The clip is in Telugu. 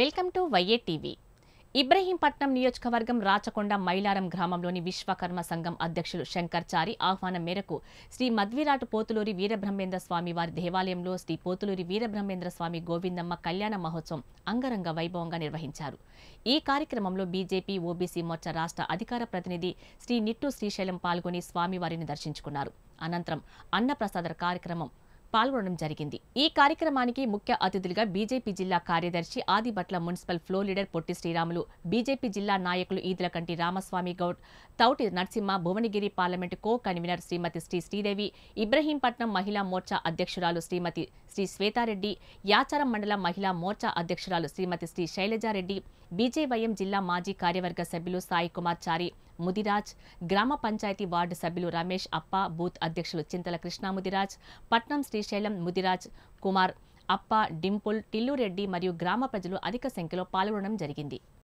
welcome to Y A TV Ibrahimpatnam నియోజకవర్గం రాచకొండ మైలారం గ్రామంలోని విశ్వకర్మ సంఘం అధ్యక్షులు శంకర్ చారి ఆహ్వానం మేరకు శ్రీ మద్విరాటు పోతులూరి వీరబ్రహ్మేంద్ర స్వామి వారి దేవాలయంలో శ్రీ పోతులూరి వీరబ్రహ్మేంద్ర స్వామి గోవిందమ్మ కళ్యాణ మహోత్సవం అంగరంగ వైభవంగా నిర్వహించారు ఈ కార్యక్రమంలో బీజేపీ ఓబీసీ మోర్చా రాష్ట్ర అధికార ప్రతినిధి శ్రీ నిట్టు శ్రీశైలం పాల్గొని స్వామివారిని దర్శించుకున్నారు అనంతరం అన్నప్రసాద కార్యక్రమం పాల్గొనడం జరిగింది ఈ కార్యక్రమానికి ముఖ్య అతిథులుగా బీజేపీ జిల్లా కార్యదర్శి Adibatla municipal floor leader Potti Sriramulu BJP జిల్లా నాయకులు Kanti Ramaswamy Goud Thouti Narasimha Bhuvanagiri parliament co convener Shrimati Shri Sridevi Ibrahimpatnam Mahila Morcha అధ్యక్షురాలు శ్రీమతి శ్రీ శ్వేతారెడ్డి యాచారం మండలం మహిళా మోర్చా అధ్యక్షురాలు శ్రీమతి శ్రీ శైలజారెడ్డి బీజేవైఎం జిల్లా మాజీ కార్యవర్గ సభ్యులు సాయి కుమార్ చారి ముదిరాజ్ గ్రామ పంచాయతీ వార్డు సభ్యులు రమేష్ అప్ప బూత్ అధ్యక్షులు చింతల కృష్ణా ముదిరాజ్ పట్నం శ్రీశైలం ముదిరాజ్ కుమార్ అప్ప డింపుల్ టిల్లురెడ్డి మరియు గ్రామ ప్రజలు అధిక సంఖ్యలో పాల్గొనడం జరిగింది